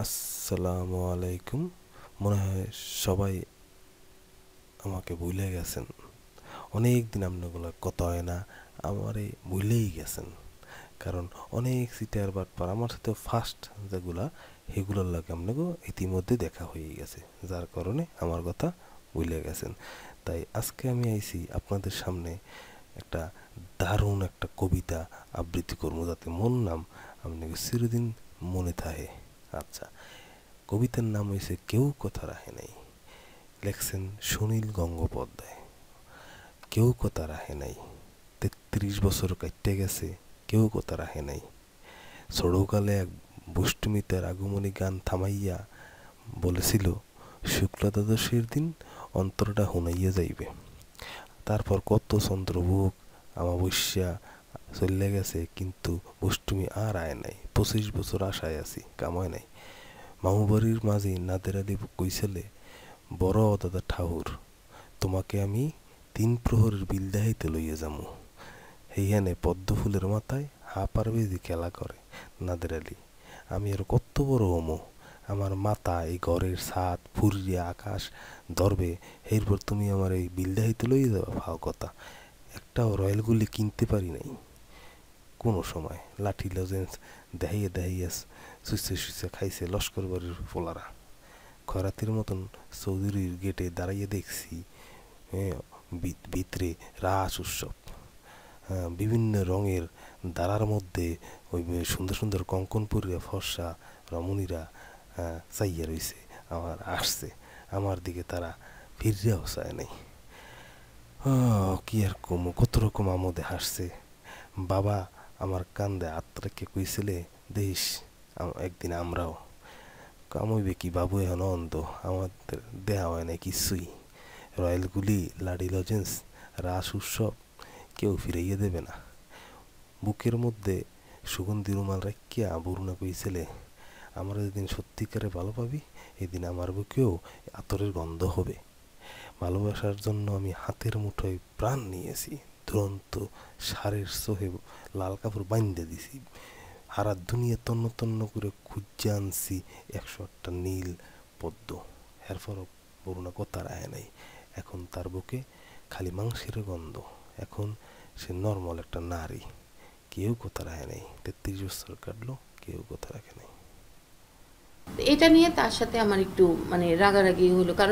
আসসালামু আলাইকুম মনে হয় সবাই আমাকে ভুলে গেছেন অনেক দিন আপনাগুলো কথা হয় না আমারে ভুলেই গেছেন কারণ অনেক সিটার বা আমার সাথে ফার্স্ট যেগুলা সেগুলোর লাগে আপনাকে ইতিমধ্যে দেখা হয়ে গেছে যার কারণে আমার কথা ভুলে গেছেন তাই আজকে আমি আইছি আপনাদের সামনে একটা দারুণ একটা কবিতা আবৃত্তি করবো যাতে মন নাম আপনাকে চিরদিন মনে থাকে আচ্ছা কবিতার নাম হয়েছে কেউ কথা রাখে নাই লেখছেন সুনীল গঙ্গোপাধ্যায় কেউ কথা রাখে নাই তেত্রিশ বছর কাটতে গেছে কেউ কথা রাখে নাই সড়কালে এক বুষ্টমিতার আগমনী গান থামাইয়া বলেছিল শুক্লা দ্বাদশীর দিন অন্তরটা হুনাইয়া যাইবে তারপর কত চন্দ্রভোগ আমাবস্যা চলে গেছে কিন্তু অষ্টমী আর আয় নাই পঁচিশ বছর আশায় আছি কামায় নাই মামুবাড়ির মাঝে নাদের আলী কইসেলে বড় দাদা ঠাহুর তোমাকে আমি তিন প্রহরের বিলদাহিতে লইয়া যামু এইখানে পদ্ম ফুলের মাথায় হা যে খেলা করে নাদের আলী আমি আর কত বড় অমো আমার মাথা এই ঘরের ছাদ ফুরিয়া আকাশ ধরবে এরপর তুমি আমার এই বিলদাহিতে লইয়া যাবা ভাও কথা একটাও রয়্যাল গুলি কিনতে পারি নাই কোনো সময় লাঠি লজেন্স দেহাইয়া দেহাইয়া সুইসে সুইসে খাইছে লস্কর বাড়ির পোলারা খরাতের মতন চৌধুরীর গেটে দাঁড়াইয়ে দেখছি ভিতরে রাস উৎসব বিভিন্ন রঙের দাঁড়ার মধ্যে ওই সুন্দর সুন্দর কঙ্কন পরিয়া ফর্সা রমণীরা চাইয়া রয়েছে আমার আসছে আমার দিকে তারা ফিরিয়াও চায় নেই কি আর কমু কত রকম আমোদে হাসছে বাবা আমার কান্দে আত্মাকে কইছিলে দেশ একদিন আমরাও কামইবে কি বাবু এখন অন্ধ আমাদের দেহা হয় না কিছুই রয়্যাল গুলি লাডি লজেন্স রাস উৎসব কেউ ফিরাইয়ে দেবে না বুকের মধ্যে সুগন্ধি রুমাল রেখে আবরুণা কইছিলে আমরা যেদিন সত্যিকারে ভালো পাবি এদিন আমার বুকেও আতরের গন্ধ হবে ভালোবাসার জন্য আমি হাতের মুঠোয় প্রাণ নিয়েছি দুরন্ত সারের সোহে লাল কাপড় বাইন্দে দিছি হারা দুনিয়া তন্ন তন্ন করে খুঁজে আনছি একশো একটা নীল পদ্ম এরপরও বরুণা কথার আয় নাই এখন তার বুকে খালি মাংসের গন্ধ এখন সে নর্মাল একটা নারী কেউ কথা রাখে নাই তেত্রিশ বছর কাটলো কেউ কথা রাখে নাই এটা নিয়ে তার সাথে আমার একটু মানে রাগারাগি হলো কারণ